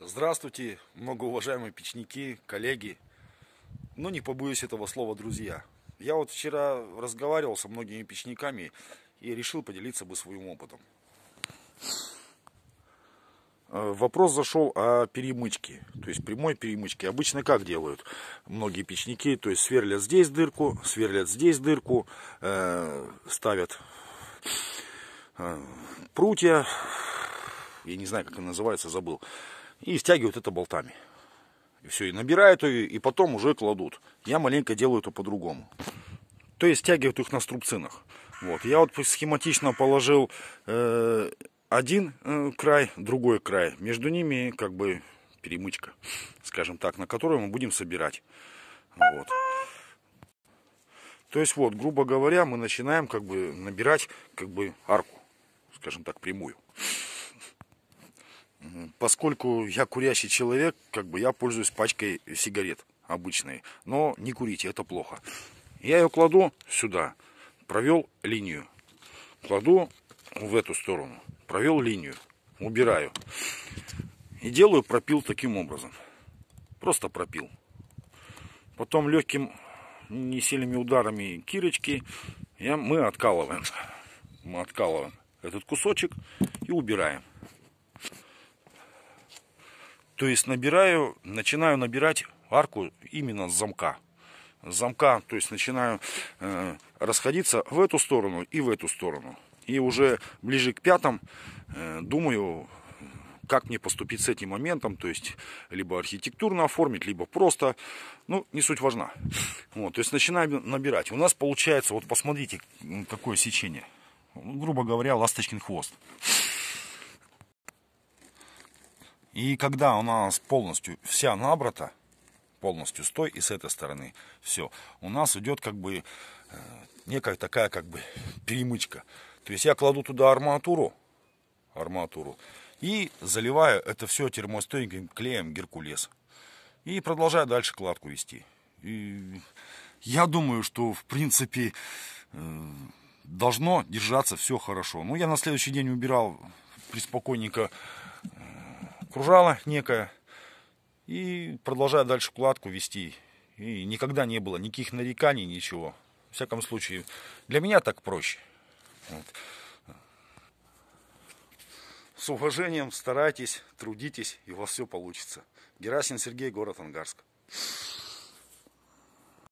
Здравствуйте, многоуважаемые печники, коллеги. Ну, не побоюсь этого слова, друзья. Я вот вчера разговаривал со многими печниками и решил поделиться бы своим опытом. Э, вопрос зашел о перемычке, то есть прямой перемычке. Обычно как делают многие печники, то есть сверлят здесь дырку, сверлят здесь дырку, э, ставят э, прутья, я не знаю, как они называются, забыл и стягивают это болтами. И все, и набирают ее, и потом уже кладут. Я маленько делаю это по-другому. То есть стягивают их на струбцинах. Вот. Я вот схематично положил э, один э, край, другой край. Между ними как бы перемычка, скажем так, на которую мы будем собирать. Вот. То есть вот, грубо говоря, мы начинаем как бы набирать как бы арку, скажем так, прямую поскольку я курящий человек, как бы я пользуюсь пачкой сигарет обычной. Но не курите, это плохо. Я ее кладу сюда, провел линию. Кладу в эту сторону, провел линию, убираю. И делаю пропил таким образом. Просто пропил. Потом легким, не сильными ударами кирочки я, мы откалываем. Мы откалываем этот кусочек и убираем. То есть набираю, начинаю набирать арку именно с замка. С замка, то есть начинаю э, расходиться в эту сторону и в эту сторону. И уже ближе к пятом э, думаю, как мне поступить с этим моментом, то есть либо архитектурно оформить, либо просто, ну, не суть важна. Вот, то есть начинаем набирать. У нас получается, вот посмотрите, какое сечение. Ну, грубо говоря, ласточкин хвост. И когда у нас полностью вся набрата, полностью стой и с этой стороны, все, у нас идет как бы э, некая такая как бы перемычка. То есть я кладу туда арматуру, арматуру и заливаю это все термостойким клеем Геркулес. И продолжаю дальше кладку вести. И я думаю, что в принципе э, должно держаться все хорошо. Ну, я на следующий день убирал приспокойненько окружало некое. И продолжая дальше кладку вести. И никогда не было никаких нареканий, ничего. В всяком случае, для меня так проще. Вот. С уважением, старайтесь, трудитесь, и у вас все получится. Герасин Сергей, город Ангарск.